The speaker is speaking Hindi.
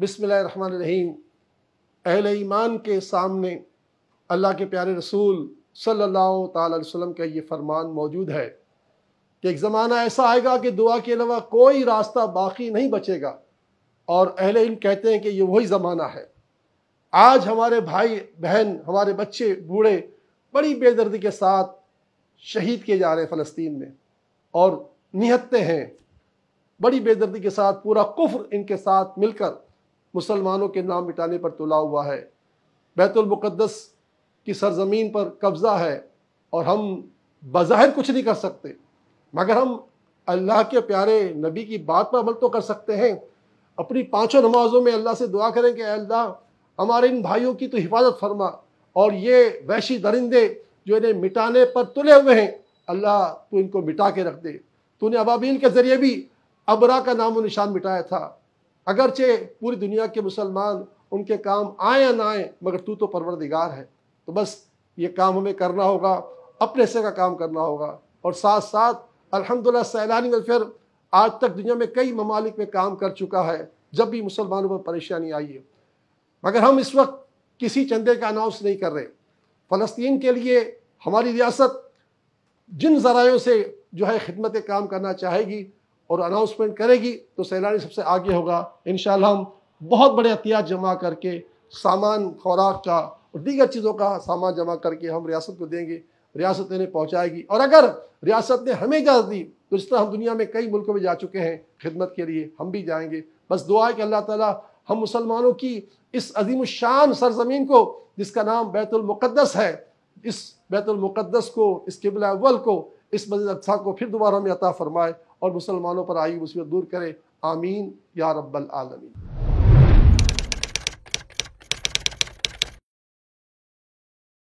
बिसमीम अहल ईमान के सामने अल्लाह के प्यारे रसूल सल्लल्लाहु अलैहि वसल्लम का ये फरमान मौजूद है कि एक ज़माना ऐसा आएगा कि दुआ के अलावा कोई रास्ता बाकी नहीं बचेगा और अहल इल्म कहते हैं कि ये वही ज़माना है आज हमारे भाई बहन हमारे बच्चे बूढ़े बड़ी बेदर्दी के साथ शहीद किए जा रहे हैं फ़लस्तीन में और निहत्ते हैं बड़ी बेदर्दी के साथ पूरा कुफ्र इनके साथ मिलकर मुसलमानों के नाम मिटाने पर तुला हुआ है बैतुलमक़दस की सरजमीन पर कब्ज़ा है और हम बज़ाहिर कुछ नहीं कर सकते मगर हम अल्लाह के प्यारे नबी की बात पर अमल तो कर सकते हैं अपनी पांचों नमाज़ों में अल्लाह से दुआ करें कि अल्लाह हमारे इन भाइयों की तो हिफाजत फरमा और ये वैशी दरिंदे जो इन्हें मिटाने पर तुले हुए हैं अल्लाह तो इनको मिटा के रख दे तूने अबाबीन के ज़रिए भी अबरा का नाम निशान मिटाया था अगरचे पूरी दुनिया के मुसलमान उनके काम आए या ना आए मगर तू तो परवरदिगार है तो बस ये काम हमें करना होगा अपने से का काम करना होगा और साथ साथ अलहमदिल्ला सैलानी वेलफेयर आज तक दुनिया में कई ममालिक में काम कर चुका है जब भी मुसलमानों पर परेशानी आई है मगर हम इस वक्त किसी चंदे का अनाउंस नहीं कर रहे फ़लस्तीन के लिए हमारी रियासत जिन ज़रायों से जो है खिदमत काम करना चाहेगी और अनाउंसमेंट करेगी तो सैलानी सबसे आगे होगा इन हम बहुत बड़े अहतियात जमा करके सामान खुराक का और दीगर चीज़ों का सामान जमा करके हम रियासत को देंगे रियासत इन्हें पहुँचाएगी और अगर रियासत ने हमें इजाज़त दी तो जिस तरह हम दुनिया में कई मुल्कों में जा चुके हैं खिदमत के लिए हम भी जाएंगे बस दुआ है कि अल्लाह ताला हम मुसलमानों की इस अजीम शान सरजमीन को जिसका नाम बैतुलमक़दस है इस बैतुलमक़दस को इस किबला अव्वल को इस मस्जिद अक्सा को फिर दोबारा हमें अता फरमाए और मुसलमानों पर आई मुसीबत दूर करे आमीन या रब्बल आलमीन